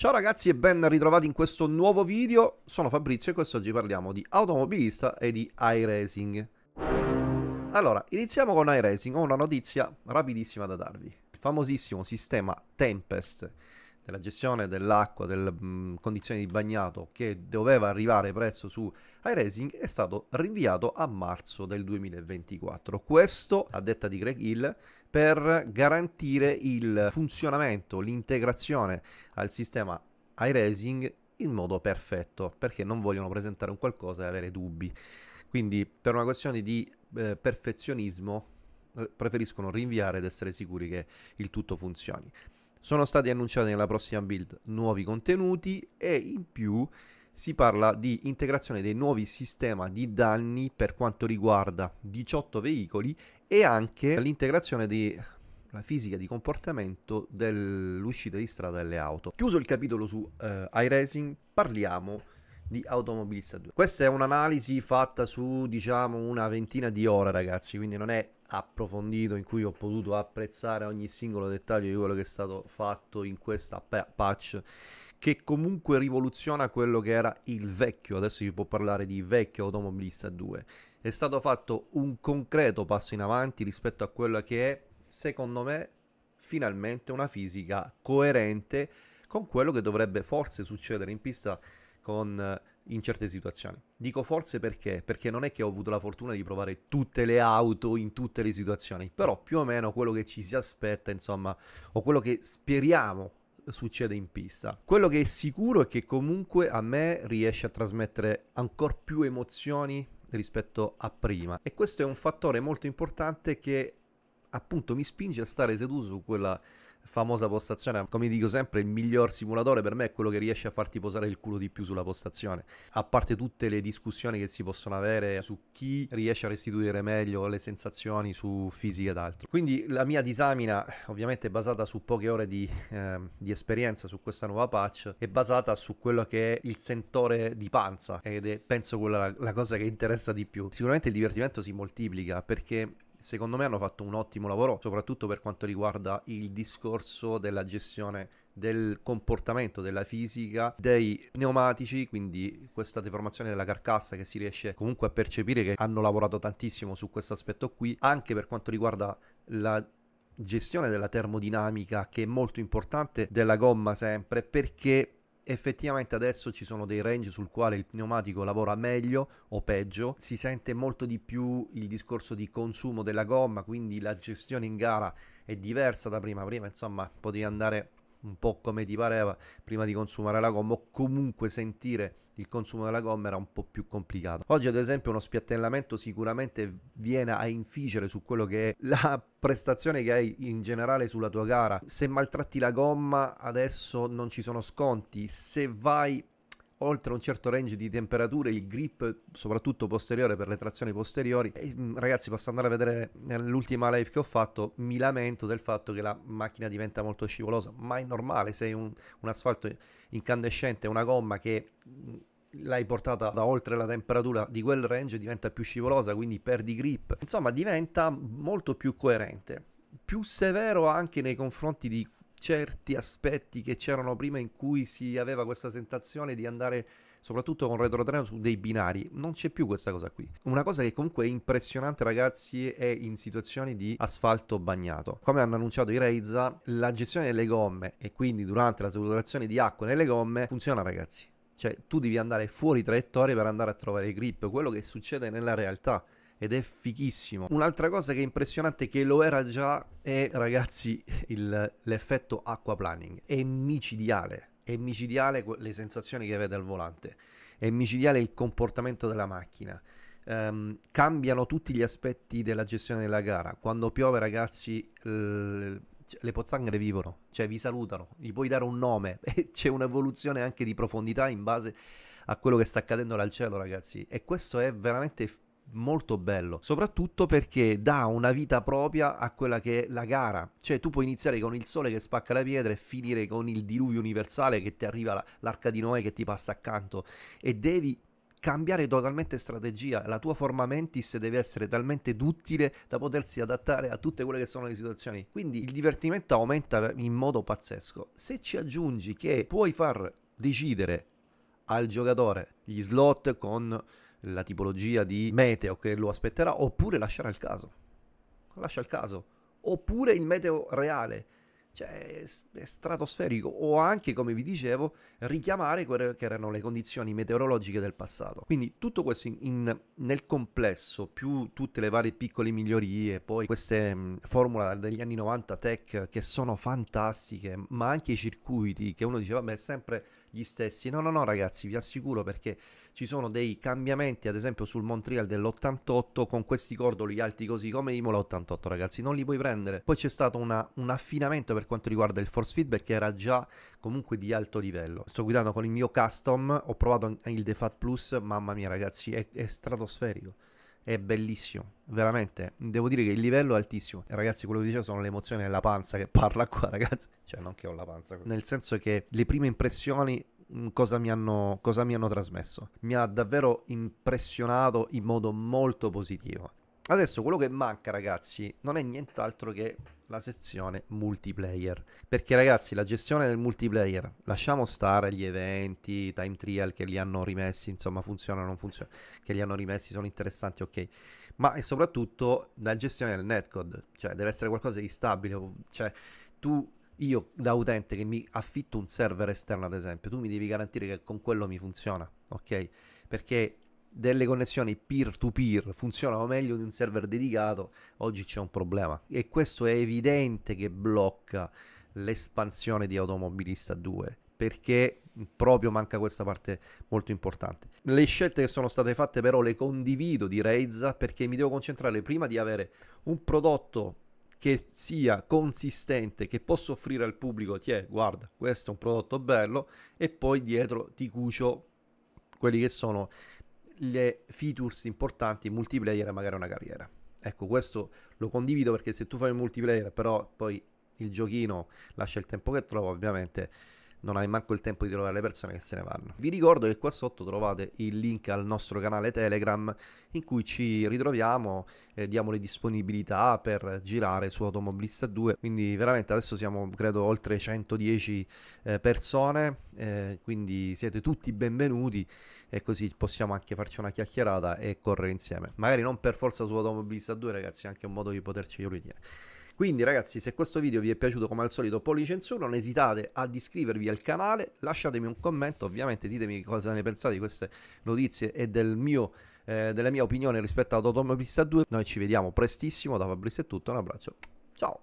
Ciao ragazzi e ben ritrovati in questo nuovo video, sono Fabrizio e quest'oggi parliamo di automobilista e di iRacing. Allora, iniziamo con iRacing, ho una notizia rapidissima da darvi. Il famosissimo sistema Tempest della gestione dell'acqua, delle mm, condizioni di bagnato che doveva arrivare prezzo su iRacing è stato rinviato a marzo del 2024. Questo, a detta di Greg Hill, per garantire il funzionamento, l'integrazione al sistema iRacing in modo perfetto, perché non vogliono presentare un qualcosa e avere dubbi. Quindi per una questione di eh, perfezionismo eh, preferiscono rinviare ed essere sicuri che il tutto funzioni. Sono stati annunciati nella prossima build nuovi contenuti e in più si parla di integrazione dei nuovi sistemi di danni per quanto riguarda 18 veicoli e anche l'integrazione della fisica di comportamento dell'uscita di strada delle auto. Chiuso il capitolo su eh, iRacing, parliamo di Automobilista 2. Questa è un'analisi fatta su diciamo una ventina di ore ragazzi, quindi non è approfondito in cui ho potuto apprezzare ogni singolo dettaglio di quello che è stato fatto in questa patch che comunque rivoluziona quello che era il vecchio, adesso si può parlare di vecchio automobilista 2. È stato fatto un concreto passo in avanti rispetto a quella che è, secondo me, finalmente una fisica coerente con quello che dovrebbe forse succedere in pista con in certe situazioni. Dico forse perché? Perché non è che ho avuto la fortuna di provare tutte le auto in tutte le situazioni, però più o meno quello che ci si aspetta, insomma, o quello che speriamo succede in pista. Quello che è sicuro è che comunque a me riesce a trasmettere ancora più emozioni rispetto a prima e questo è un fattore molto importante che appunto mi spinge a stare seduto su quella famosa postazione. Come dico sempre, il miglior simulatore per me è quello che riesce a farti posare il culo di più sulla postazione. A parte tutte le discussioni che si possono avere su chi riesce a restituire meglio le sensazioni su fisica ed altro. Quindi la mia disamina, ovviamente basata su poche ore di, eh, di esperienza su questa nuova patch, è basata su quello che è il sentore di panza ed è penso quella la cosa che interessa di più. Sicuramente il divertimento si moltiplica perché secondo me hanno fatto un ottimo lavoro, soprattutto per quanto riguarda il discorso della gestione del comportamento della fisica dei pneumatici, quindi questa deformazione della carcassa che si riesce comunque a percepire che hanno lavorato tantissimo su questo aspetto qui, anche per quanto riguarda la gestione della termodinamica che è molto importante della gomma sempre perché effettivamente adesso ci sono dei range sul quale il pneumatico lavora meglio o peggio, si sente molto di più il discorso di consumo della gomma, quindi la gestione in gara è diversa da prima, prima insomma potevi andare un po' come ti pareva prima di consumare la gomma o comunque sentire il consumo della gomma era un po' più complicato. Oggi ad esempio uno spiattellamento sicuramente viene a inficere su quello che è la prestazione che hai in generale sulla tua gara. Se maltratti la gomma adesso non ci sono sconti, se vai oltre un certo range di temperature il grip soprattutto posteriore per le trazioni posteriori e, mm, ragazzi basta andare a vedere nell'ultima live che ho fatto mi lamento del fatto che la macchina diventa molto scivolosa ma è normale se un, un asfalto incandescente una gomma che mm, l'hai portata da oltre la temperatura di quel range diventa più scivolosa quindi perdi grip insomma diventa molto più coerente più severo anche nei confronti di certi aspetti che c'erano prima in cui si aveva questa sensazione di andare soprattutto con retrotreno su dei binari non c'è più questa cosa qui una cosa che comunque è impressionante ragazzi è in situazioni di asfalto bagnato come hanno annunciato i Reiza la gestione delle gomme e quindi durante la saturazione di acqua nelle gomme funziona ragazzi cioè tu devi andare fuori traiettoria per andare a trovare i grip quello che succede nella realtà ed è fichissimo. Un'altra cosa che è impressionante, che lo era già, è ragazzi il, l'effetto aquaplaning. È micidiale, è micidiale le sensazioni che avete al volante, è micidiale il comportamento della macchina. Um, cambiano tutti gli aspetti della gestione della gara. Quando piove, ragazzi, l- cioè, le pozzanghere vivono, cioè vi salutano, gli puoi dare un nome, c'è un'evoluzione anche di profondità in base a quello che sta accadendo dal cielo, ragazzi. E questo è veramente molto bello, soprattutto perché dà una vita propria a quella che è la gara, cioè tu puoi iniziare con il sole che spacca la pietra e finire con il diluvio universale che ti arriva l'arca di Noè che ti passa accanto e devi cambiare totalmente strategia. La tua forma mentis deve essere talmente duttile da potersi adattare a tutte quelle che sono le situazioni. Quindi il divertimento aumenta in modo pazzesco. Se ci aggiungi che puoi far decidere al giocatore gli slot con la tipologia di meteo che lo aspetterà, oppure lasciare al caso. Lascia il caso. Oppure il meteo reale, cioè è stratosferico, o anche, come vi dicevo, richiamare quelle che erano le condizioni meteorologiche del passato. Quindi tutto questo in, in, nel complesso, più tutte le varie piccole migliorie, poi queste mh, mm, formula degli anni 90 tech che sono fantastiche, ma anche i circuiti, che uno diceva, beh, sempre gli stessi. No, no, no, ragazzi, vi assicuro perché ci sono dei cambiamenti, ad esempio sul Montreal dell'88, con questi cordoli alti così come Imola 88, ragazzi, non li puoi prendere. Poi c'è stato una, un affinamento per quanto riguarda il force feedback che era già comunque di alto livello. Sto guidando con il mio custom, ho provato il DeFat Plus, mamma mia, ragazzi, è, è stratosferico è bellissimo, veramente. Devo dire che il livello è altissimo. E ragazzi, quello che dicevo sono le emozioni della panza che parla qua, ragazzi. Cioè, non che ho la panza. Nel senso che le prime impressioni mm, Cosa mi, hanno, cosa mi hanno, trasmesso. Mi ha davvero impressionato in modo molto positivo. Adesso quello che manca, ragazzi, non è nient'altro che la sezione multiplayer. Perché ragazzi, la gestione del multiplayer, lasciamo stare gli eventi, i time trial che li hanno rimessi, insomma, funziona o non funziona, che li hanno rimessi, sono interessanti, ok. Ma e soprattutto la gestione del netcode, cioè deve essere qualcosa di stabile, cioè tu io da utente che mi affitto un server esterno, ad esempio, tu mi devi garantire che con quello mi funziona, ok? Perché delle connessioni peer-to-peer funzionano meglio di un server dedicato, oggi c'è un problema. E questo è evidente che blocca l'espansione di Automobilista 2 perché proprio manca questa parte molto importante. Le scelte che sono state fatte però le condivido di Reizza perché mi devo concentrare prima di avere un prodotto che sia consistente, che possa offrire al pubblico, ti è, guarda, questo è un prodotto bello e poi dietro ti cucio quelli che sono le features importanti in multiplayer e magari una carriera. Ecco, questo lo condivido perché se tu fai un multiplayer, però poi il giochino lascia il tempo che trova, ovviamente non hai manco il tempo di trovare le persone che se ne vanno. Vi ricordo che qua sotto trovate il link al nostro canale Telegram in cui ci ritroviamo e diamo le disponibilità per girare su Automobilista 2, quindi veramente adesso siamo credo oltre 110 eh, persone, eh, quindi siete tutti benvenuti e così possiamo anche farci una chiacchierata e correre insieme. Magari non per forza su Automobilista 2 ragazzi, è anche un modo di poterci riunire. Quindi ragazzi, se questo video vi è piaciuto come al solito pollice in su, non esitate ad iscrivervi al canale, lasciatemi un commento, ovviamente ditemi cosa ne pensate di queste notizie e del mio, eh, della mia opinione rispetto ad Automobilista 2. Noi ci vediamo prestissimo, da Fabrizio è tutto, un abbraccio, ciao!